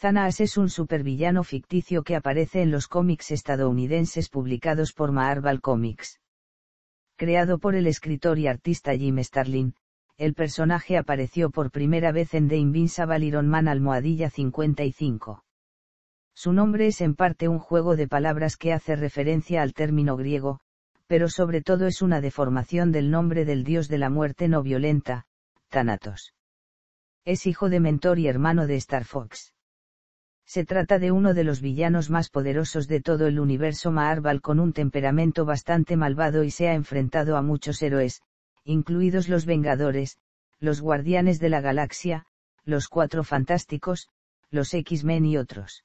Zanaas es un supervillano ficticio que aparece en los cómics estadounidenses publicados por Marvel Comics. Creado por el escritor y artista Jim Starlin, el personaje apareció por primera vez en The Invincible Iron Man Almohadilla 55. Su nombre es en parte un juego de palabras que hace referencia al término griego, pero sobre todo es una deformación del nombre del dios de la muerte no violenta, Thanatos. Es hijo de Mentor y hermano de Star Fox se trata de uno de los villanos más poderosos de todo el universo Marvel con un temperamento bastante malvado y se ha enfrentado a muchos héroes, incluidos los Vengadores, los Guardianes de la Galaxia, los Cuatro Fantásticos, los X-Men y otros.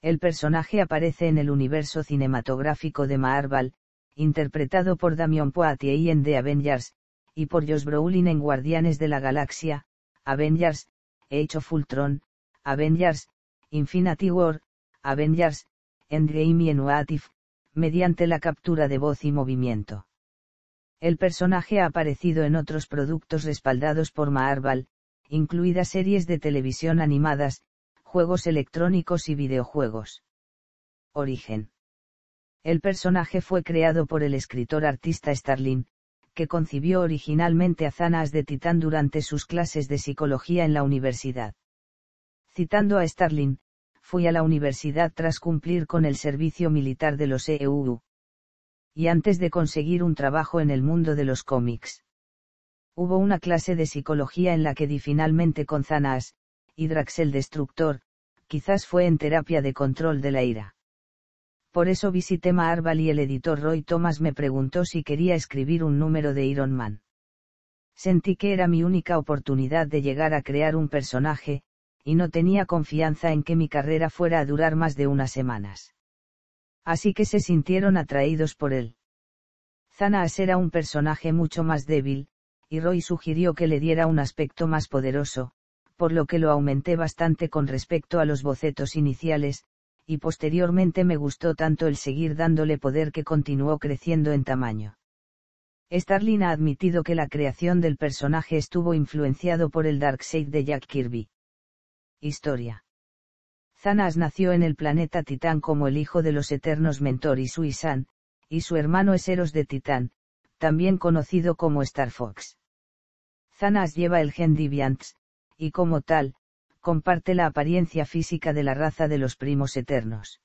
El personaje aparece en el universo cinematográfico de Marvel, interpretado por Damian Poitier en The Avengers, y por Josh Brolin en Guardianes de la Galaxia, Avengers, hecho of Avengers, Infinity War, Avengers, Endgame y Enuatif, mediante la captura de voz y movimiento. El personaje ha aparecido en otros productos respaldados por Marvel, incluidas series de televisión animadas, juegos electrónicos y videojuegos. Origen. El personaje fue creado por el escritor artista Starlin, que concibió originalmente a Zanas de Titán durante sus clases de psicología en la universidad. Citando a fui a la universidad tras cumplir con el servicio militar de los EU. Y antes de conseguir un trabajo en el mundo de los cómics. Hubo una clase de psicología en la que di finalmente con Zanas, y el Destructor, quizás fue en terapia de control de la ira. Por eso visité Marvel y el editor Roy Thomas me preguntó si quería escribir un número de Iron Man. Sentí que era mi única oportunidad de llegar a crear un personaje, y no tenía confianza en que mi carrera fuera a durar más de unas semanas. Así que se sintieron atraídos por él. Zanaas era un personaje mucho más débil, y Roy sugirió que le diera un aspecto más poderoso, por lo que lo aumenté bastante con respecto a los bocetos iniciales, y posteriormente me gustó tanto el seguir dándole poder que continuó creciendo en tamaño. Starlin ha admitido que la creación del personaje estuvo influenciado por el Darkseid de Jack Kirby. Historia. Zanas nació en el planeta Titán como el hijo de los eternos Mentor y Suisan, y su hermano es Eros de Titán, también conocido como Star Fox. Zanas lleva el gen Deviants, y como tal, comparte la apariencia física de la raza de los primos eternos.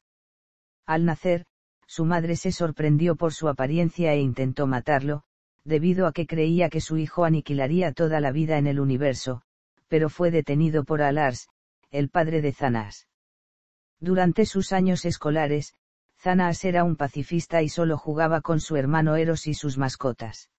Al nacer, su madre se sorprendió por su apariencia e intentó matarlo, debido a que creía que su hijo aniquilaría toda la vida en el universo, pero fue detenido por Alars, el padre de Zanas. Durante sus años escolares, Zanas era un pacifista y solo jugaba con su hermano Eros y sus mascotas.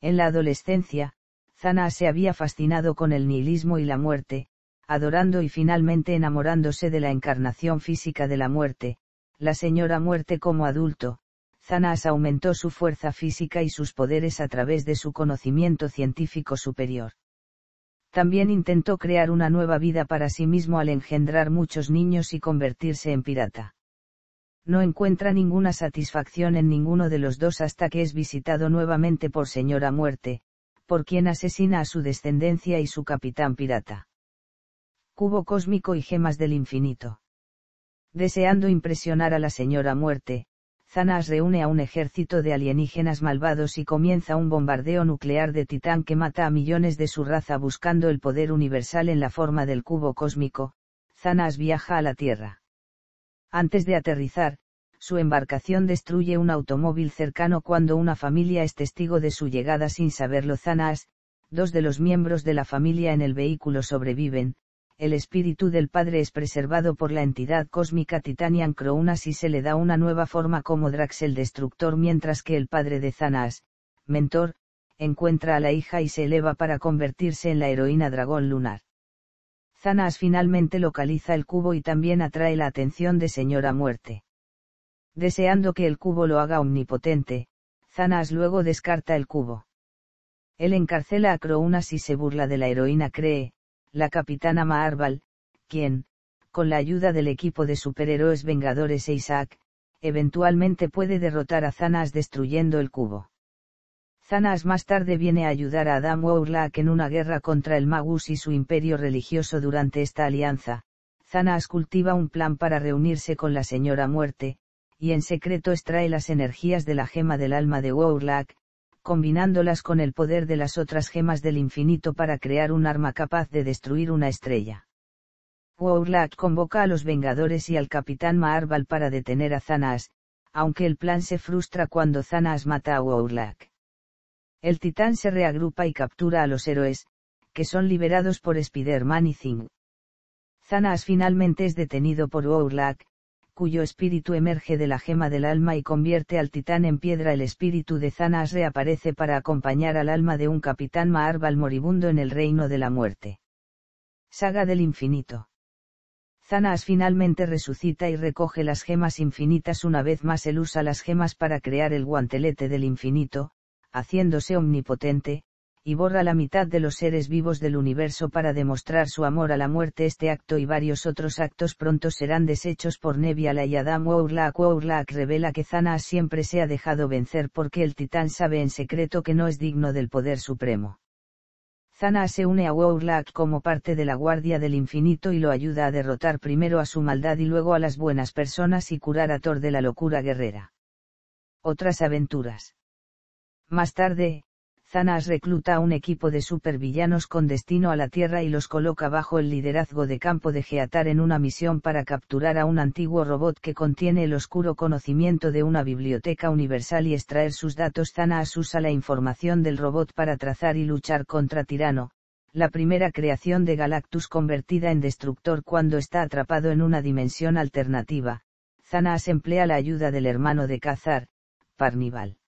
En la adolescencia, Zanas se había fascinado con el nihilismo y la muerte, adorando y finalmente enamorándose de la encarnación física de la muerte, la señora muerte como adulto. Zanas aumentó su fuerza física y sus poderes a través de su conocimiento científico superior también intentó crear una nueva vida para sí mismo al engendrar muchos niños y convertirse en pirata. No encuentra ninguna satisfacción en ninguno de los dos hasta que es visitado nuevamente por Señora Muerte, por quien asesina a su descendencia y su capitán pirata. Cubo cósmico y gemas del infinito. Deseando impresionar a la Señora Muerte, Zanas reúne a un ejército de alienígenas malvados y comienza un bombardeo nuclear de Titán que mata a millones de su raza buscando el poder universal en la forma del cubo cósmico, Zanas viaja a la Tierra. Antes de aterrizar, su embarcación destruye un automóvil cercano cuando una familia es testigo de su llegada sin saberlo. Zanas, dos de los miembros de la familia en el vehículo sobreviven, el espíritu del Padre es preservado por la entidad cósmica Titanian Crounas y se le da una nueva forma como Drax el Destructor mientras que el padre de Zanas, Mentor, encuentra a la hija y se eleva para convertirse en la heroína dragón lunar. Zanas finalmente localiza el cubo y también atrae la atención de Señora Muerte. Deseando que el cubo lo haga omnipotente, Zanas luego descarta el cubo. Él encarcela a Crounas y se burla de la heroína Cree, la capitana Maarbal, quien, con la ayuda del equipo de superhéroes Vengadores e Isaac, eventualmente puede derrotar a Zanas destruyendo el cubo. Zanas más tarde viene a ayudar a Adam Warlock en una guerra contra el Magus y su imperio religioso durante esta alianza. Zanas cultiva un plan para reunirse con la Señora Muerte, y en secreto extrae las energías de la gema del alma de Warlock, combinándolas con el poder de las otras gemas del infinito para crear un arma capaz de destruir una estrella. Warlock convoca a los Vengadores y al Capitán Marvel para detener a Zanaas, aunque el plan se frustra cuando Zanaas mata a Warlock. El titán se reagrupa y captura a los héroes, que son liberados por Spider-Man y Thing. Zanaas finalmente es detenido por Warlock, cuyo espíritu emerge de la gema del alma y convierte al titán en piedra, el espíritu de Zanas reaparece para acompañar al alma de un capitán Maharbal moribundo en el reino de la muerte. Saga del infinito. Zanas finalmente resucita y recoge las gemas infinitas una vez más él usa las gemas para crear el guantelete del infinito, haciéndose omnipotente, y borra la mitad de los seres vivos del universo para demostrar su amor a la muerte. Este acto y varios otros actos pronto serán deshechos por Nebiala y Adam Warlock. revela que Zana siempre se ha dejado vencer porque el titán sabe en secreto que no es digno del poder supremo. Zana se une a Wourlak como parte de la Guardia del Infinito y lo ayuda a derrotar primero a su maldad y luego a las buenas personas y curar a Thor de la locura guerrera. Otras aventuras. Más tarde, Thanas recluta a un equipo de supervillanos con destino a la Tierra y los coloca bajo el liderazgo de campo de Geatar en una misión para capturar a un antiguo robot que contiene el oscuro conocimiento de una biblioteca universal y extraer sus datos. Thanas usa la información del robot para trazar y luchar contra Tirano, la primera creación de Galactus convertida en destructor cuando está atrapado en una dimensión alternativa. Thanas emplea la ayuda del hermano de Cazar, Parnival.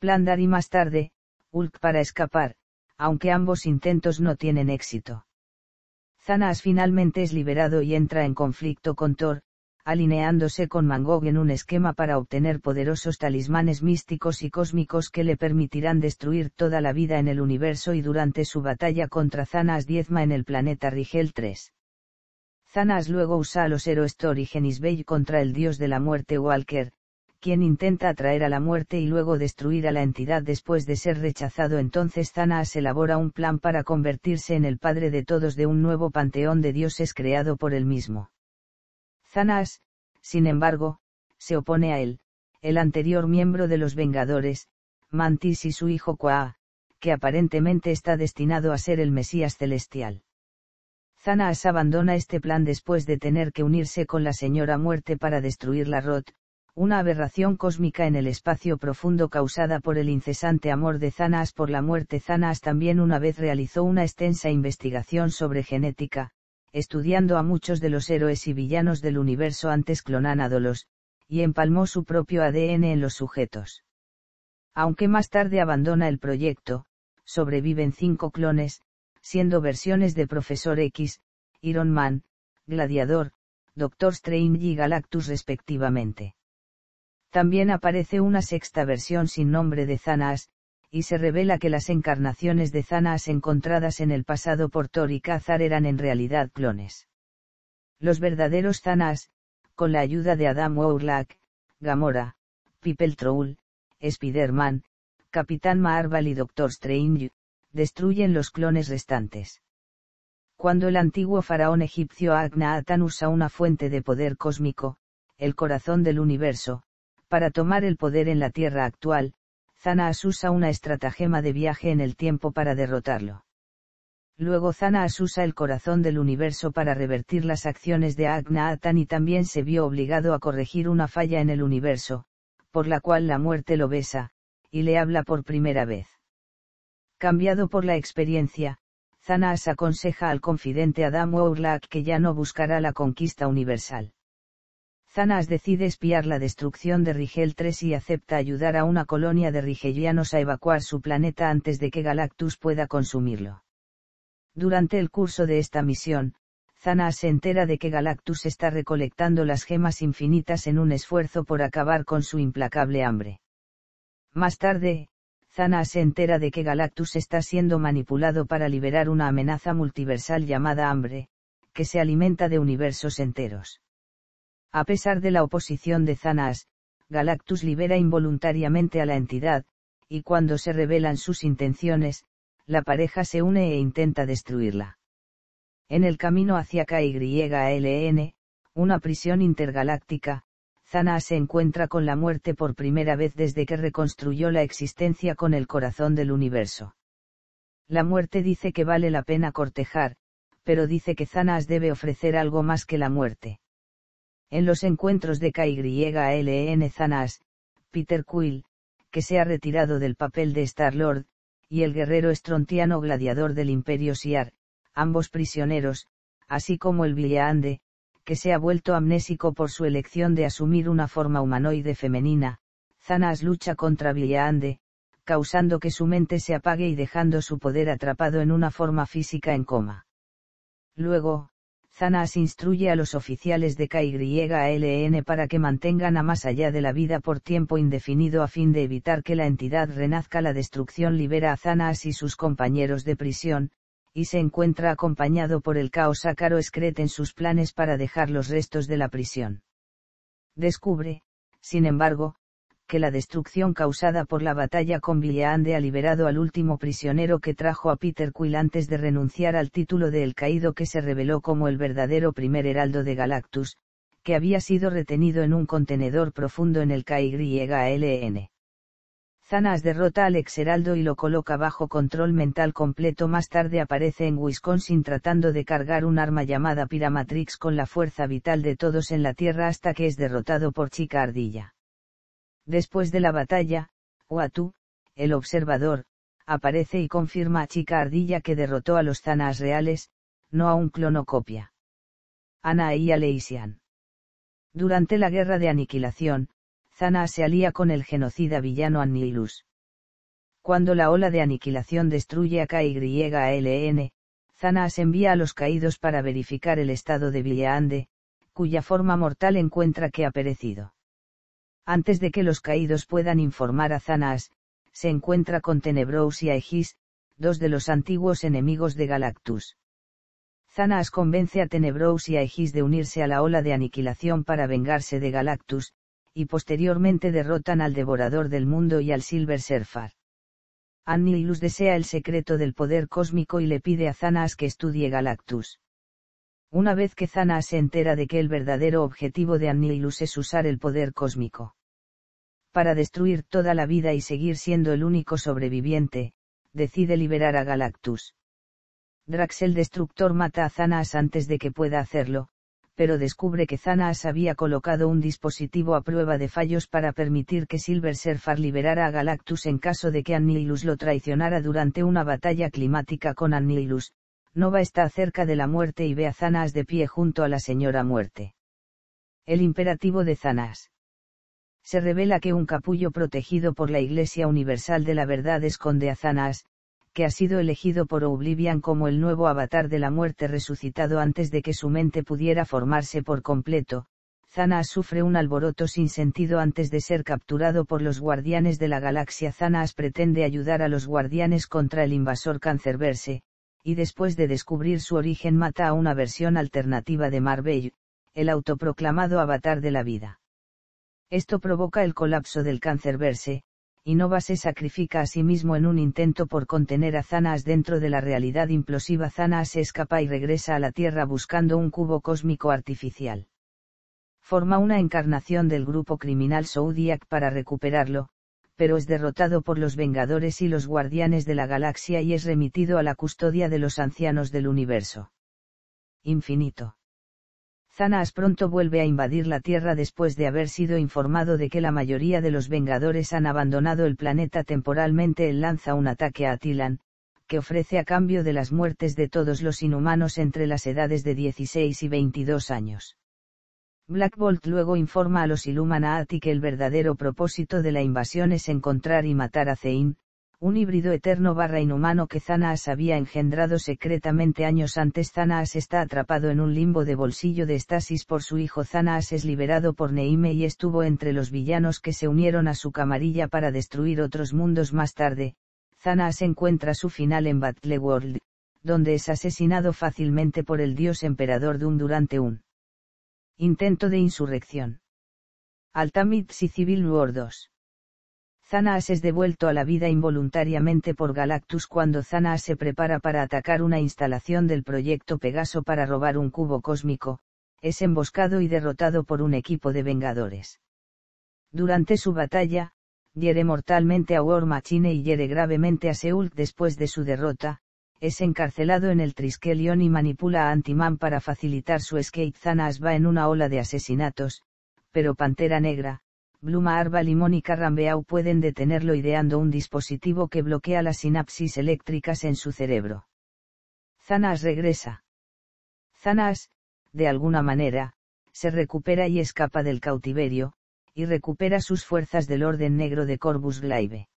Plandar y más tarde, Ulk para escapar, aunque ambos intentos no tienen éxito. Zanas finalmente es liberado y entra en conflicto con Thor, alineándose con Mangog en un esquema para obtener poderosos talismanes místicos y cósmicos que le permitirán destruir toda la vida en el universo y durante su batalla contra Zanas diezma en el planeta Rigel 3. Zanas luego usa a los héroes Thor y Genisbey contra el dios de la muerte Walker, quien intenta atraer a la muerte y luego destruir a la entidad después de ser rechazado entonces Zanaas elabora un plan para convertirse en el padre de todos de un nuevo panteón de dioses creado por él mismo. Zanaas, sin embargo, se opone a él, el anterior miembro de los Vengadores, Mantis y su hijo Koa, que aparentemente está destinado a ser el Mesías celestial. Zanaas abandona este plan después de tener que unirse con la Señora Muerte para destruir la Roth, una aberración cósmica en el espacio profundo causada por el incesante amor de Zanas por la muerte. Zanas también una vez realizó una extensa investigación sobre genética, estudiando a muchos de los héroes y villanos del universo antes clonándolos, y empalmó su propio ADN en los sujetos. Aunque más tarde abandona el proyecto, sobreviven cinco clones, siendo versiones de Profesor X, Iron Man, Gladiador, Doctor Strange y Galactus respectivamente. También aparece una sexta versión sin nombre de Zanaas, y se revela que las encarnaciones de Zanaas encontradas en el pasado por Thor y Cazar eran en realidad clones. Los verdaderos Zanaas, con la ayuda de Adam Warlock, Gamora, Pipel Troll, Spider-Man, Capitán Marvel y Doctor Strange, destruyen los clones restantes. Cuando el antiguo faraón egipcio Atan usa una fuente de poder cósmico, el corazón del universo, para tomar el poder en la Tierra actual, Zanaas usa una estratagema de viaje en el tiempo para derrotarlo. Luego Zanaas usa el corazón del universo para revertir las acciones de Agnaatan y también se vio obligado a corregir una falla en el universo, por la cual la muerte lo besa, y le habla por primera vez. Cambiado por la experiencia, Zanaas aconseja al confidente Adam Wurlac que ya no buscará la conquista universal. Zanas decide espiar la destrucción de Rigel 3 y acepta ayudar a una colonia de rigelianos a evacuar su planeta antes de que Galactus pueda consumirlo. Durante el curso de esta misión, Zana se entera de que Galactus está recolectando las gemas infinitas en un esfuerzo por acabar con su implacable hambre. Más tarde, Zana se entera de que Galactus está siendo manipulado para liberar una amenaza multiversal llamada hambre, que se alimenta de universos enteros a pesar de la oposición de Zanaas, Galactus libera involuntariamente a la entidad, y cuando se revelan sus intenciones, la pareja se une e intenta destruirla. En el camino hacia KYLN, una prisión intergaláctica, Zanaas se encuentra con la muerte por primera vez desde que reconstruyó la existencia con el corazón del universo. La muerte dice que vale la pena cortejar, pero dice que Zanaas debe ofrecer algo más que la muerte en los encuentros de KYLN Zanas, Peter Quill, que se ha retirado del papel de Star-Lord, y el guerrero estrontiano gladiador del Imperio Siar, ambos prisioneros, así como el Villaande, que se ha vuelto amnésico por su elección de asumir una forma humanoide femenina, Zanas lucha contra Villaande, causando que su mente se apague y dejando su poder atrapado en una forma física en coma. Luego, Zanas instruye a los oficiales de LN para que mantengan a más allá de la vida por tiempo indefinido a fin de evitar que la entidad renazca. La destrucción libera a Zanas y sus compañeros de prisión, y se encuentra acompañado por el caos Ácaro Escret en sus planes para dejar los restos de la prisión. Descubre, sin embargo, que la destrucción causada por la batalla con Villande ha liberado al último prisionero que trajo a Peter Quill antes de renunciar al título de El Caído que se reveló como el verdadero primer heraldo de Galactus, que había sido retenido en un contenedor profundo en el KYLN. Zanas derrota al ex heraldo y lo coloca bajo control mental completo. Más tarde aparece en Wisconsin tratando de cargar un arma llamada Pyramatrix con la fuerza vital de todos en la Tierra hasta que es derrotado por Chica Ardilla. Después de la batalla, Watu, el observador, aparece y confirma a Chica Ardilla que derrotó a los zanaas reales, no a un clonocopia. Ana y Aleisian. Durante la guerra de aniquilación, Zana se alía con el genocida villano Annihilus. Cuando la ola de aniquilación destruye a LN, Zanaas envía a los caídos para verificar el estado de Villaande, cuya forma mortal encuentra que ha perecido. Antes de que los caídos puedan informar a Zanaas, se encuentra con Tenebrous y Aegis, dos de los antiguos enemigos de Galactus. Zanaas convence a Tenebrous y Aegis de unirse a la ola de aniquilación para vengarse de Galactus, y posteriormente derrotan al Devorador del Mundo y al Silver Surfer. Annihilus desea el secreto del poder cósmico y le pide a Zanaas que estudie Galactus. Una vez que Zana se entera de que el verdadero objetivo de Annihilus es usar el poder cósmico. Para destruir toda la vida y seguir siendo el único sobreviviente, decide liberar a Galactus. Drax el Destructor mata a Zanaas antes de que pueda hacerlo, pero descubre que Zanaas había colocado un dispositivo a prueba de fallos para permitir que Silver Surfer liberara a Galactus en caso de que Annihilus lo traicionara durante una batalla climática con Annihilus, Nova está cerca de la muerte y ve a Zanas de pie junto a la señora muerte. El imperativo de Zanas. Se revela que un capullo protegido por la Iglesia Universal de la Verdad esconde a Zanas, que ha sido elegido por Oblivion como el nuevo avatar de la muerte resucitado antes de que su mente pudiera formarse por completo, Zanaas sufre un alboroto sin sentido antes de ser capturado por los guardianes de la galaxia. Zanaas pretende ayudar a los guardianes contra el invasor cancerverse, y después de descubrir su origen mata a una versión alternativa de Marvel, el autoproclamado avatar de la vida. Esto provoca el colapso del cáncer verse, y Nova se sacrifica a sí mismo en un intento por contener a Zanas dentro de la realidad implosiva. Zanaas escapa y regresa a la Tierra buscando un cubo cósmico artificial. Forma una encarnación del grupo criminal Zodiac para recuperarlo, pero es derrotado por los Vengadores y los Guardianes de la Galaxia y es remitido a la custodia de los ancianos del universo. Infinito. Zanaas pronto vuelve a invadir la Tierra después de haber sido informado de que la mayoría de los Vengadores han abandonado el planeta temporalmente. Él lanza un ataque a Tilan, que ofrece a cambio de las muertes de todos los inhumanos entre las edades de 16 y 22 años. Black Bolt luego informa a los Ilumanaati que el verdadero propósito de la invasión es encontrar y matar a Zein, un híbrido eterno barra inhumano que Zanaas había engendrado secretamente años antes. Zanaas está atrapado en un limbo de bolsillo de estasis por su hijo. Zanaas es liberado por Neime y estuvo entre los villanos que se unieron a su camarilla para destruir otros mundos más tarde. Zanaas encuentra su final en Battleworld, donde es asesinado fácilmente por el dios emperador Doom durante un Intento de insurrección. Altamid y Civil War 2. Zanaas es devuelto a la vida involuntariamente por Galactus cuando Zanaas se prepara para atacar una instalación del proyecto Pegaso para robar un cubo cósmico, es emboscado y derrotado por un equipo de Vengadores. Durante su batalla, hiere mortalmente a War Machine y hiere gravemente a Seul después de su derrota, es encarcelado en el Triskelion y manipula a Antiman para facilitar su escape. Zanas va en una ola de asesinatos, pero Pantera Negra, Bluma Arbal y Mónica Rambeau pueden detenerlo ideando un dispositivo que bloquea las sinapsis eléctricas en su cerebro. Zanas regresa. Zanas, de alguna manera, se recupera y escapa del cautiverio, y recupera sus fuerzas del orden negro de Corvus Glaive.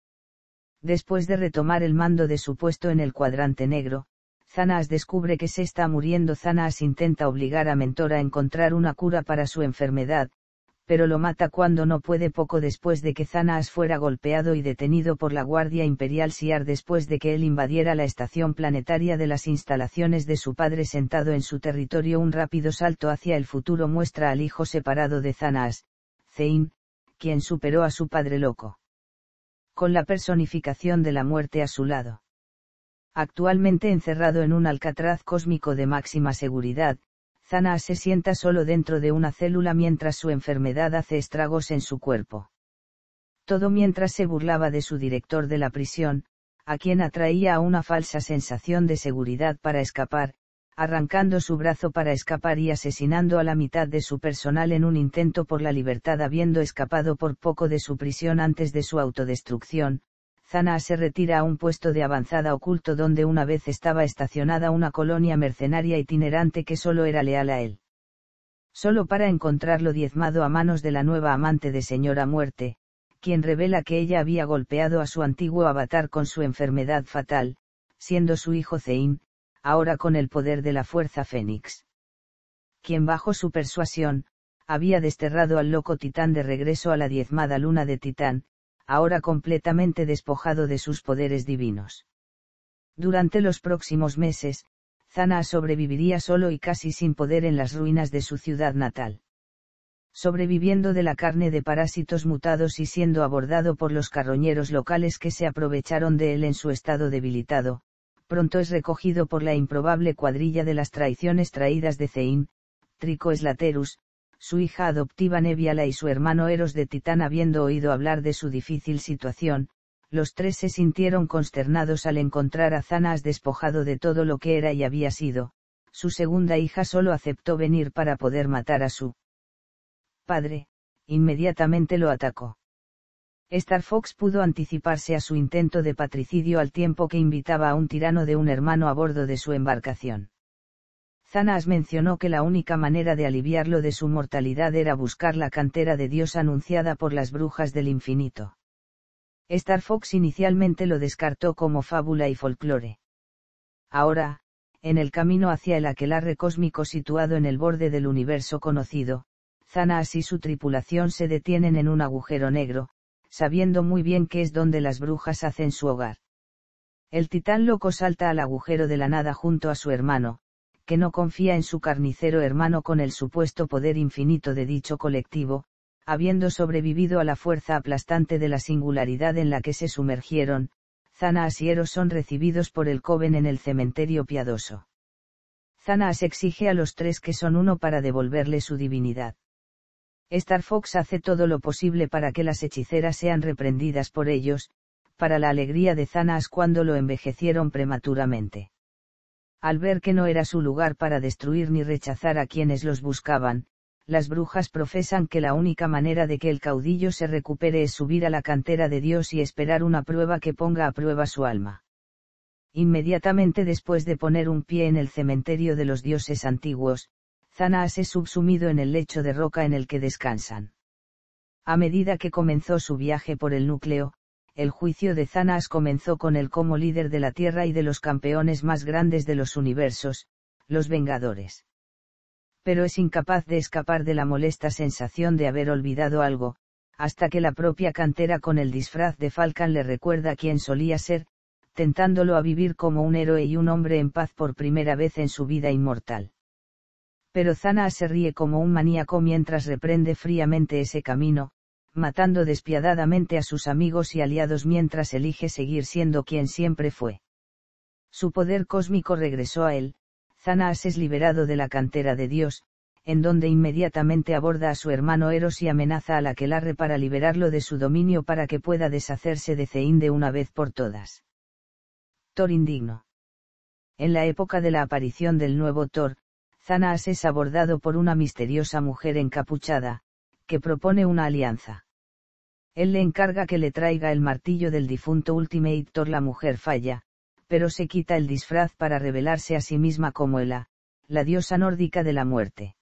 Después de retomar el mando de su puesto en el cuadrante negro, Zanaas descubre que se está muriendo. Zanaas intenta obligar a Mentor a encontrar una cura para su enfermedad, pero lo mata cuando no puede poco después de que Zanaas fuera golpeado y detenido por la Guardia Imperial Siar después de que él invadiera la estación planetaria de las instalaciones de su padre sentado en su territorio un rápido salto hacia el futuro muestra al hijo separado de Zanaas, Zain, quien superó a su padre loco con la personificación de la muerte a su lado. Actualmente encerrado en un alcatraz cósmico de máxima seguridad, Zana se sienta solo dentro de una célula mientras su enfermedad hace estragos en su cuerpo. Todo mientras se burlaba de su director de la prisión, a quien atraía una falsa sensación de seguridad para escapar, arrancando su brazo para escapar y asesinando a la mitad de su personal en un intento por la libertad habiendo escapado por poco de su prisión antes de su autodestrucción, Zana se retira a un puesto de avanzada oculto donde una vez estaba estacionada una colonia mercenaria itinerante que solo era leal a él. Solo para encontrarlo diezmado a manos de la nueva amante de Señora Muerte, quien revela que ella había golpeado a su antiguo avatar con su enfermedad fatal, siendo su hijo Zein, ahora con el poder de la fuerza fénix. Quien bajo su persuasión, había desterrado al loco titán de regreso a la diezmada luna de titán, ahora completamente despojado de sus poderes divinos. Durante los próximos meses, Zana sobreviviría solo y casi sin poder en las ruinas de su ciudad natal. Sobreviviendo de la carne de parásitos mutados y siendo abordado por los carroñeros locales que se aprovecharon de él en su estado debilitado, pronto es recogido por la improbable cuadrilla de las traiciones traídas de Zein, Tricoeslaterus, su hija adoptiva Neviala y su hermano Eros de Titán habiendo oído hablar de su difícil situación, los tres se sintieron consternados al encontrar a Zanas despojado de todo lo que era y había sido, su segunda hija solo aceptó venir para poder matar a su padre, inmediatamente lo atacó. Star Fox pudo anticiparse a su intento de patricidio al tiempo que invitaba a un tirano de un hermano a bordo de su embarcación. Zanaas mencionó que la única manera de aliviarlo de su mortalidad era buscar la cantera de Dios anunciada por las brujas del infinito. Star Fox inicialmente lo descartó como fábula y folclore. Ahora, en el camino hacia el aquelarre cósmico situado en el borde del universo conocido, Zana y su tripulación se detienen en un agujero negro, sabiendo muy bien que es donde las brujas hacen su hogar. El titán loco salta al agujero de la nada junto a su hermano, que no confía en su carnicero hermano con el supuesto poder infinito de dicho colectivo, habiendo sobrevivido a la fuerza aplastante de la singularidad en la que se sumergieron, y Eros son recibidos por el Coven en el cementerio piadoso. Zanaas exige a los tres que son uno para devolverle su divinidad. Star Fox hace todo lo posible para que las hechiceras sean reprendidas por ellos, para la alegría de Zanas cuando lo envejecieron prematuramente. Al ver que no era su lugar para destruir ni rechazar a quienes los buscaban, las brujas profesan que la única manera de que el caudillo se recupere es subir a la cantera de Dios y esperar una prueba que ponga a prueba su alma. Inmediatamente después de poner un pie en el cementerio de los dioses antiguos, Zanaas es subsumido en el lecho de roca en el que descansan. A medida que comenzó su viaje por el núcleo, el juicio de Zanaas comenzó con él como líder de la Tierra y de los campeones más grandes de los universos, los Vengadores. Pero es incapaz de escapar de la molesta sensación de haber olvidado algo, hasta que la propia cantera con el disfraz de Falcon le recuerda quién solía ser, tentándolo a vivir como un héroe y un hombre en paz por primera vez en su vida inmortal pero Zana se ríe como un maníaco mientras reprende fríamente ese camino, matando despiadadamente a sus amigos y aliados mientras elige seguir siendo quien siempre fue. Su poder cósmico regresó a él, Zanaas es liberado de la cantera de Dios, en donde inmediatamente aborda a su hermano Eros y amenaza a la Aquelarre para liberarlo de su dominio para que pueda deshacerse de Zein de una vez por todas. Thor indigno. En la época de la aparición del nuevo Thor, Zanaas es abordado por una misteriosa mujer encapuchada, que propone una alianza. Él le encarga que le traiga el martillo del difunto Ultimate Thor. La mujer falla, pero se quita el disfraz para revelarse a sí misma como Ela, la diosa nórdica de la muerte.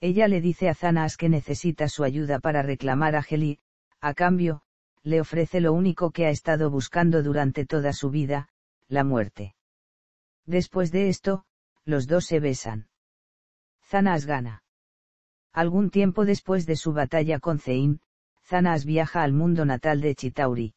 Ella le dice a Zanaas que necesita su ayuda para reclamar a Geli, a cambio, le ofrece lo único que ha estado buscando durante toda su vida, la muerte. Después de esto, los dos se besan. Zanas gana. Algún tiempo después de su batalla con Zein, Zanas viaja al mundo natal de Chitauri.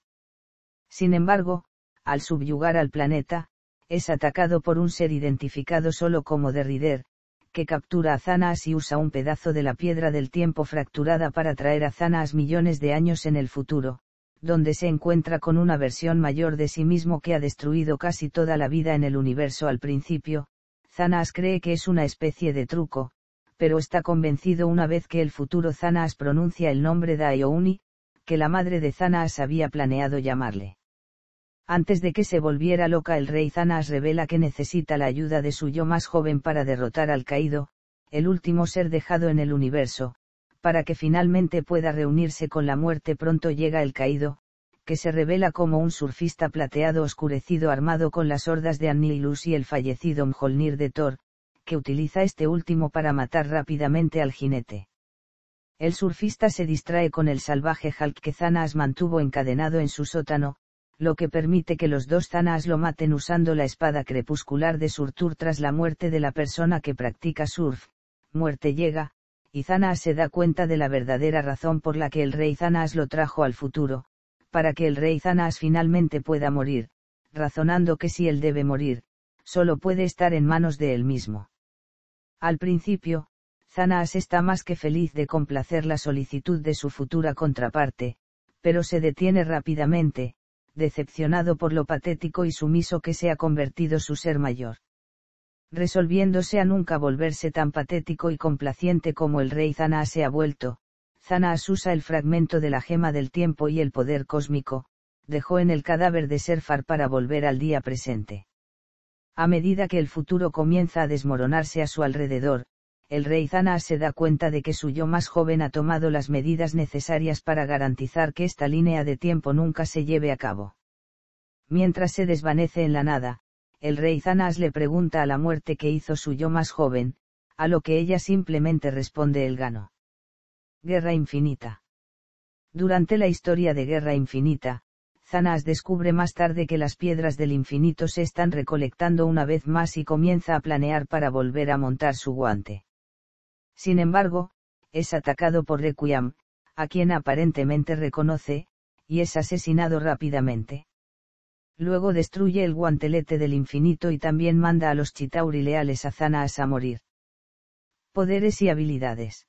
Sin embargo, al subyugar al planeta, es atacado por un ser identificado solo como Derrider, que captura a Zanas y usa un pedazo de la piedra del tiempo fracturada para traer a Zanas millones de años en el futuro, donde se encuentra con una versión mayor de sí mismo que ha destruido casi toda la vida en el universo al principio, Zanas cree que es una especie de truco, pero está convencido una vez que el futuro Zanas pronuncia el nombre Ayouni, que la madre de Zanas había planeado llamarle. Antes de que se volviera loca el rey Zanas revela que necesita la ayuda de su yo más joven para derrotar al caído, el último ser dejado en el universo, para que finalmente pueda reunirse con la muerte pronto llega el caído, que se revela como un surfista plateado oscurecido armado con las hordas de Annihilus y el fallecido Mjolnir de Thor, que utiliza este último para matar rápidamente al jinete. El surfista se distrae con el salvaje Hulk que Zanaas mantuvo encadenado en su sótano, lo que permite que los dos Zanaas lo maten usando la espada crepuscular de Surtur tras la muerte de la persona que practica surf. Muerte llega, y Zanaas se da cuenta de la verdadera razón por la que el rey Zanas lo trajo al futuro, para que el rey Zanás finalmente pueda morir, razonando que si él debe morir, solo puede estar en manos de él mismo. Al principio, Zanás está más que feliz de complacer la solicitud de su futura contraparte, pero se detiene rápidamente, decepcionado por lo patético y sumiso que se ha convertido su ser mayor. Resolviéndose a nunca volverse tan patético y complaciente como el rey Zanás se ha vuelto, Zanaas usa el fragmento de la gema del tiempo y el poder cósmico, dejó en el cadáver de Serfar para volver al día presente. A medida que el futuro comienza a desmoronarse a su alrededor, el rey Zanaas se da cuenta de que su yo más joven ha tomado las medidas necesarias para garantizar que esta línea de tiempo nunca se lleve a cabo. Mientras se desvanece en la nada, el rey Zanaas le pregunta a la muerte que hizo su yo más joven, a lo que ella simplemente responde el gano. Guerra Infinita. Durante la historia de Guerra Infinita, Zanaas descubre más tarde que las piedras del infinito se están recolectando una vez más y comienza a planear para volver a montar su guante. Sin embargo, es atacado por Requiem, a quien aparentemente reconoce, y es asesinado rápidamente. Luego destruye el guantelete del infinito y también manda a los Chitauri leales a Zanaas a morir. Poderes y habilidades.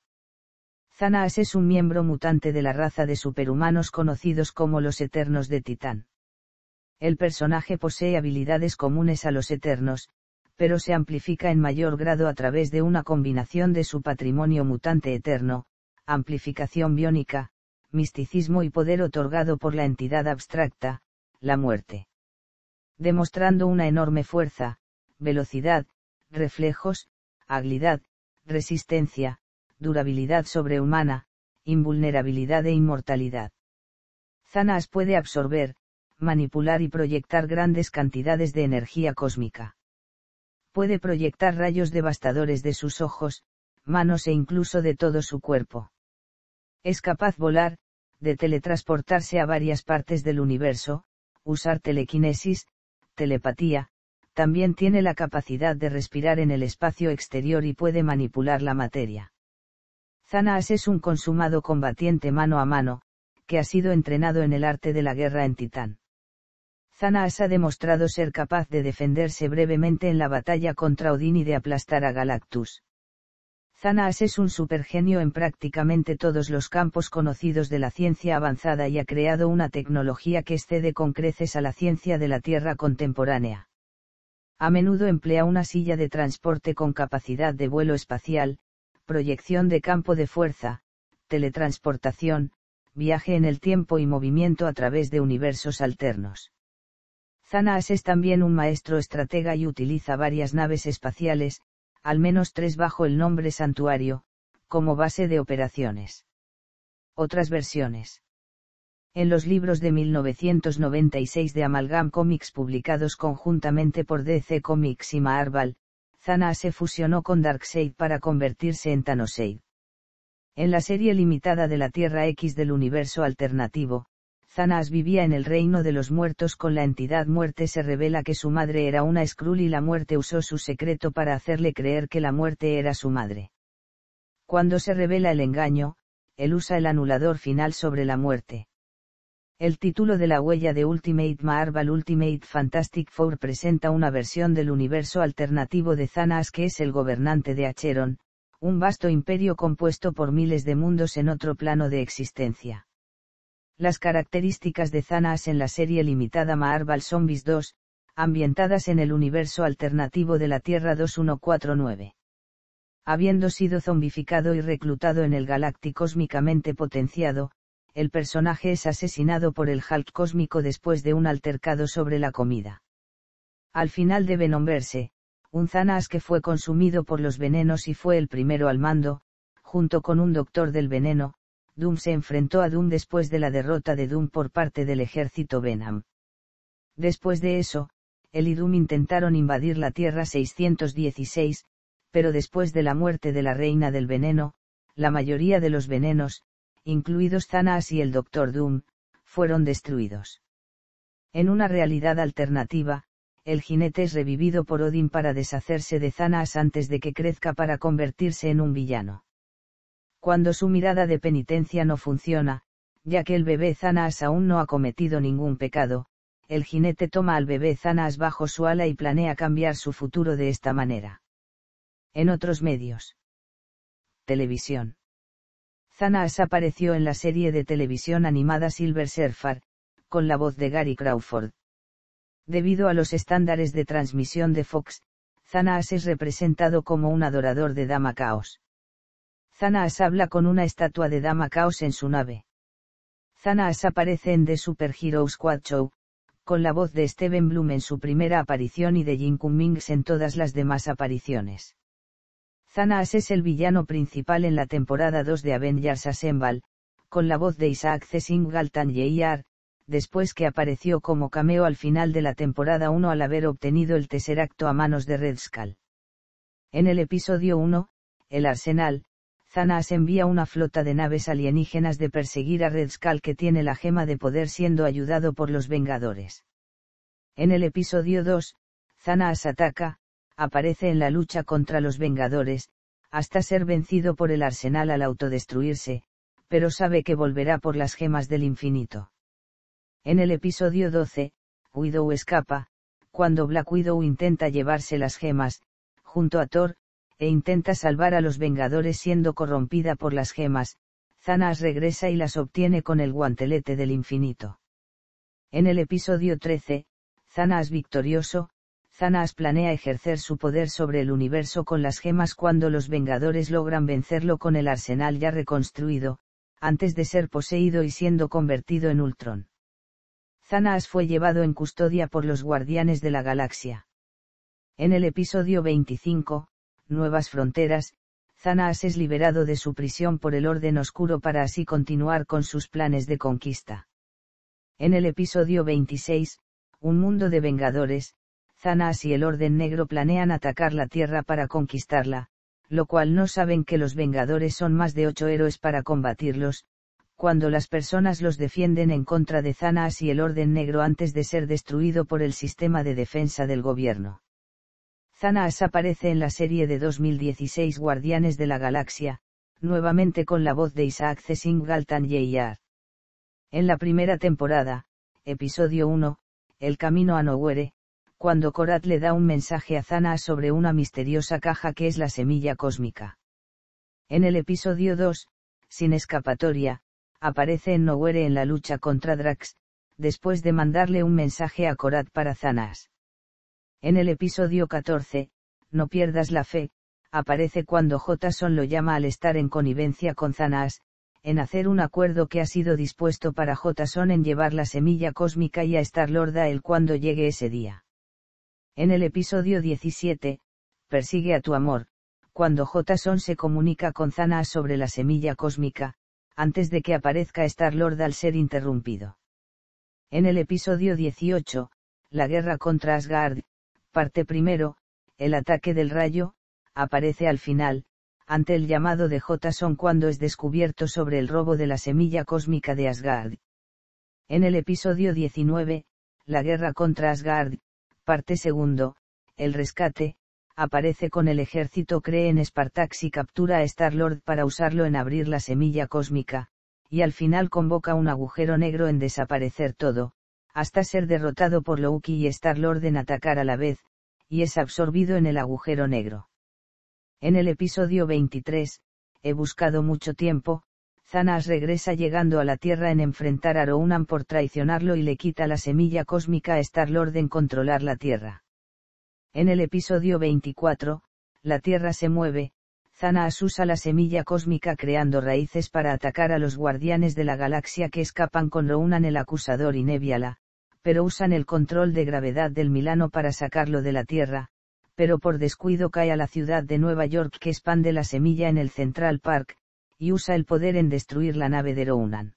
Zanaas es un miembro mutante de la raza de superhumanos conocidos como los Eternos de Titán. El personaje posee habilidades comunes a los Eternos, pero se amplifica en mayor grado a través de una combinación de su patrimonio mutante eterno, amplificación biónica, misticismo y poder otorgado por la entidad abstracta, la muerte. Demostrando una enorme fuerza, velocidad, reflejos, agilidad, resistencia, durabilidad sobrehumana, invulnerabilidad e inmortalidad. Zanas puede absorber, manipular y proyectar grandes cantidades de energía cósmica. Puede proyectar rayos devastadores de sus ojos, manos e incluso de todo su cuerpo. Es capaz volar, de teletransportarse a varias partes del universo, usar telequinesis, telepatía, también tiene la capacidad de respirar en el espacio exterior y puede manipular la materia. Zanaas es un consumado combatiente mano a mano, que ha sido entrenado en el arte de la guerra en Titán. Zanaas ha demostrado ser capaz de defenderse brevemente en la batalla contra Odín y de aplastar a Galactus. Zanaas es un supergenio en prácticamente todos los campos conocidos de la ciencia avanzada y ha creado una tecnología que excede con creces a la ciencia de la Tierra contemporánea. A menudo emplea una silla de transporte con capacidad de vuelo espacial, proyección de campo de fuerza, teletransportación, viaje en el tiempo y movimiento a través de universos alternos. Zanaas es también un maestro estratega y utiliza varias naves espaciales, al menos tres bajo el nombre Santuario, como base de operaciones. Otras versiones. En los libros de 1996 de Amalgam Comics publicados conjuntamente por DC Comics y Marvel, Zana se fusionó con Darkseid para convertirse en Thanosade. En la serie limitada de la Tierra X del universo alternativo, Zanas vivía en el reino de los muertos con la entidad muerte se revela que su madre era una Skrull y la muerte usó su secreto para hacerle creer que la muerte era su madre. Cuando se revela el engaño, él usa el anulador final sobre la muerte. El título de la huella de Ultimate Marvel Ultimate Fantastic Four presenta una versión del universo alternativo de Thanos que es el gobernante de Acheron, un vasto imperio compuesto por miles de mundos en otro plano de existencia. Las características de Thanos en la serie limitada Marvel Zombies 2, ambientadas en el universo alternativo de la Tierra 2149 habiendo sido zombificado y reclutado en el galáctico cósmicamente potenciado, el personaje es asesinado por el Hulk cósmico después de un altercado sobre la comida. Al final debe nombrarse, un Zanaas que fue consumido por los venenos y fue el primero al mando, junto con un doctor del veneno, Doom se enfrentó a Doom después de la derrota de Doom por parte del ejército Venom. Después de eso, él y Doom intentaron invadir la Tierra 616, pero después de la muerte de la Reina del Veneno, la mayoría de los venenos, incluidos Zanaas y el Doctor Doom, fueron destruidos. En una realidad alternativa, el jinete es revivido por Odin para deshacerse de Zanaas antes de que crezca para convertirse en un villano. Cuando su mirada de penitencia no funciona, ya que el bebé Zanaas aún no ha cometido ningún pecado, el jinete toma al bebé Zanaas bajo su ala y planea cambiar su futuro de esta manera. En otros medios. Televisión. Zanaas apareció en la serie de televisión animada Silver Surfer, con la voz de Gary Crawford. Debido a los estándares de transmisión de Fox, Zanaas es representado como un adorador de Dama Chaos. Zanaas habla con una estatua de Dama Chaos en su nave. Zanaas aparece en The Super Hero Squad Show, con la voz de Steven Bloom en su primera aparición y de Jim Cummings en todas las demás apariciones. Zanaas es el villano principal en la temporada 2 de Avengers Assemble, con la voz de Isaac C. Galtan Jr., después que apareció como cameo al final de la temporada 1 al haber obtenido el Tesseracto a manos de Red Skull. En el episodio 1, El Arsenal, Zanaas envía una flota de naves alienígenas de perseguir a Red Skull que tiene la gema de poder siendo ayudado por los Vengadores. En el episodio 2, Zanaas ataca, aparece en la lucha contra los Vengadores, hasta ser vencido por el Arsenal al autodestruirse, pero sabe que volverá por las gemas del infinito. En el episodio 12, Widow escapa, cuando Black Widow intenta llevarse las gemas, junto a Thor, e intenta salvar a los Vengadores siendo corrompida por las gemas, Zanas regresa y las obtiene con el guantelete del infinito. En el episodio 13, Zanas victorioso, Zanaas planea ejercer su poder sobre el universo con las gemas cuando los Vengadores logran vencerlo con el arsenal ya reconstruido, antes de ser poseído y siendo convertido en Ultron. Zanaas fue llevado en custodia por los Guardianes de la Galaxia. En el episodio 25, Nuevas Fronteras, Zanaas es liberado de su prisión por el Orden Oscuro para así continuar con sus planes de conquista. En el episodio 26, Un Mundo de Vengadores, Zanaas y el Orden Negro planean atacar la Tierra para conquistarla, lo cual no saben que los Vengadores son más de ocho héroes para combatirlos, cuando las personas los defienden en contra de Zanas y el Orden Negro antes de ser destruido por el sistema de defensa del gobierno. Zanaas aparece en la serie de 2016 Guardianes de la Galaxia, nuevamente con la voz de Isaac C. Galtan Yeyar. En la primera temporada, episodio 1, El Camino a Nowhere, cuando Korat le da un mensaje a Zana sobre una misteriosa caja que es la semilla cósmica. En el episodio 2, sin escapatoria, aparece en Nowhere en la lucha contra Drax, después de mandarle un mensaje a Korat para Zanas. En el episodio 14, No pierdas la fe, aparece cuando Jason lo llama al estar en connivencia con Zanas, en hacer un acuerdo que ha sido dispuesto para Jason en llevar la semilla cósmica y a estar Lorda a él cuando llegue ese día. En el episodio 17, Persigue a tu amor, cuando Jason se comunica con Zana sobre la semilla cósmica, antes de que aparezca Star-Lord al ser interrumpido. En el episodio 18, La guerra contra Asgard, parte primero, el ataque del rayo, aparece al final, ante el llamado de Jason cuando es descubierto sobre el robo de la semilla cósmica de Asgard. En el episodio 19, La guerra contra Asgard, parte segundo, el rescate, aparece con el ejército cree en Spartax y captura a Star-Lord para usarlo en abrir la semilla cósmica, y al final convoca un agujero negro en desaparecer todo, hasta ser derrotado por Loki y Star-Lord en atacar a la vez, y es absorbido en el agujero negro. En el episodio 23, he buscado mucho tiempo, Thanas regresa llegando a la Tierra en enfrentar a Rounan por traicionarlo y le quita la semilla cósmica a Star-Lord en controlar la Tierra. En el episodio 24, la Tierra se mueve, Zanaas usa la semilla cósmica creando raíces para atacar a los guardianes de la galaxia que escapan con Rounan el acusador y Neviala, pero usan el control de gravedad del Milano para sacarlo de la Tierra, pero por descuido cae a la ciudad de Nueva York que expande la semilla en el Central Park, y usa el poder en destruir la nave de Rounan.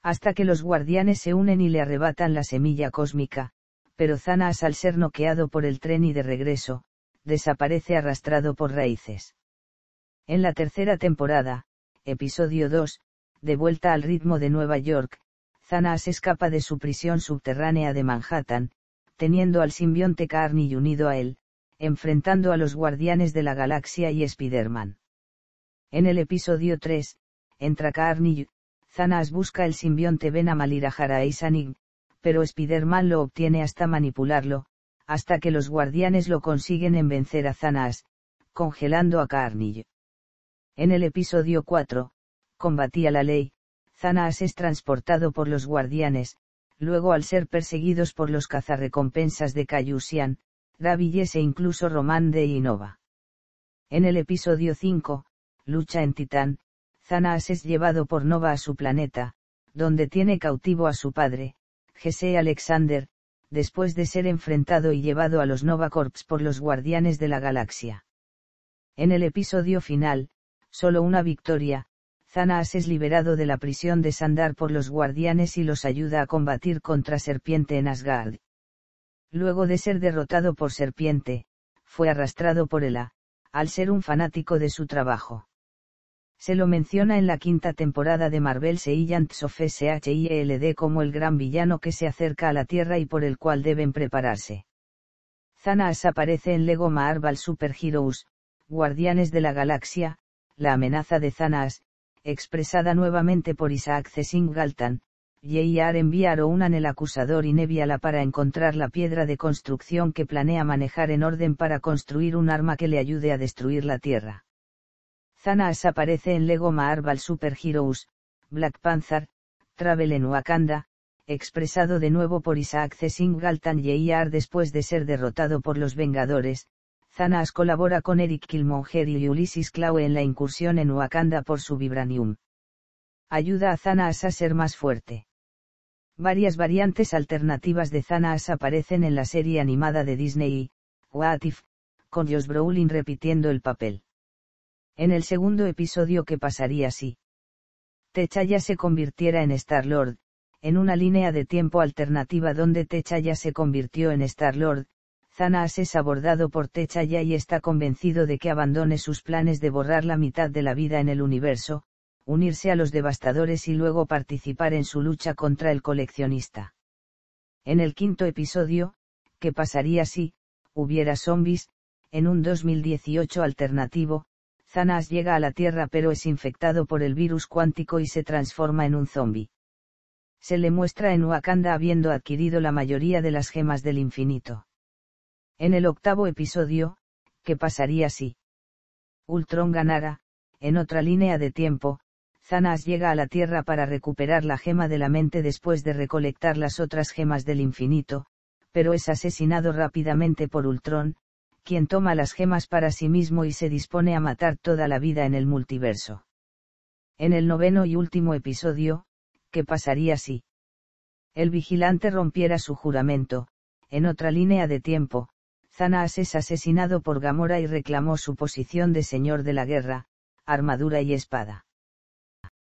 Hasta que los guardianes se unen y le arrebatan la semilla cósmica, pero Zanas al ser noqueado por el tren y de regreso, desaparece arrastrado por raíces. En la tercera temporada, episodio 2, de vuelta al ritmo de Nueva York, Zanaas escapa de su prisión subterránea de Manhattan, teniendo al simbionte Carney unido a él, enfrentando a los guardianes de la galaxia y Spider-Man. En el episodio 3, entra Carnage, Thanos busca el simbionte Ben Malirajara y Sanig, pero spider lo obtiene hasta manipularlo, hasta que los guardianes lo consiguen en vencer a Thanos, congelando a Carnage. En el episodio 4, combatía la ley, Thanos es transportado por los guardianes, luego al ser perseguidos por los cazarrecompensas de Cayusian, Ravilles e incluso Román de Innova. En el episodio 5, lucha en Titán, Zanaas es llevado por Nova a su planeta, donde tiene cautivo a su padre, Jesse Alexander, después de ser enfrentado y llevado a los Nova Corps por los Guardianes de la Galaxia. En el episodio final, solo una victoria, Zanaas es liberado de la prisión de Sandar por los Guardianes y los ayuda a combatir contra Serpiente en Asgard. Luego de ser derrotado por Serpiente, fue arrastrado por Ela, al ser un fanático de su trabajo. Se lo menciona en la quinta temporada de Marvel's Agents of S.H.I.E.L.D. como el gran villano que se acerca a la Tierra y por el cual deben prepararse. Zanaas aparece en Lego Marvel Super Heroes, Guardianes de la Galaxia, la amenaza de Zanaas, expresada nuevamente por Isaac Cessing Galtan, J.R. enviar unan el acusador y Nebiala para encontrar la piedra de construcción que planea manejar en orden para construir un arma que le ayude a destruir la Tierra. Zanaas aparece en Lego Marvel Super Heroes, Black Panther, Travel en Wakanda, expresado de nuevo por Isaac C. Singleton y después de ser derrotado por los Vengadores, Zanaas colabora con Eric Kilmonger y Ulysses Klaue en la incursión en Wakanda por su Vibranium. Ayuda a Zanaas a ser más fuerte. Varias variantes alternativas de Zanaas aparecen en la serie animada de Disney, What If, con Josh Brolin repitiendo el papel en el segundo episodio que pasaría si Techaya se convirtiera en Star-Lord, en una línea de tiempo alternativa donde Techaya se convirtió en Star-Lord, Zanaas es abordado por Techaya y está convencido de que abandone sus planes de borrar la mitad de la vida en el universo, unirse a los devastadores y luego participar en su lucha contra el coleccionista. En el quinto episodio, ¿qué pasaría si, hubiera zombies, en un 2018 alternativo, Zanas llega a la Tierra pero es infectado por el virus cuántico y se transforma en un zombi. Se le muestra en Wakanda habiendo adquirido la mayoría de las gemas del infinito. En el octavo episodio, ¿qué pasaría si Ultron ganara? En otra línea de tiempo, Zanas llega a la Tierra para recuperar la gema de la mente después de recolectar las otras gemas del infinito, pero es asesinado rápidamente por Ultron, quien toma las gemas para sí mismo y se dispone a matar toda la vida en el multiverso. En el noveno y último episodio, ¿qué pasaría si el vigilante rompiera su juramento? En otra línea de tiempo, Zanaas es asesinado por Gamora y reclamó su posición de señor de la guerra, armadura y espada.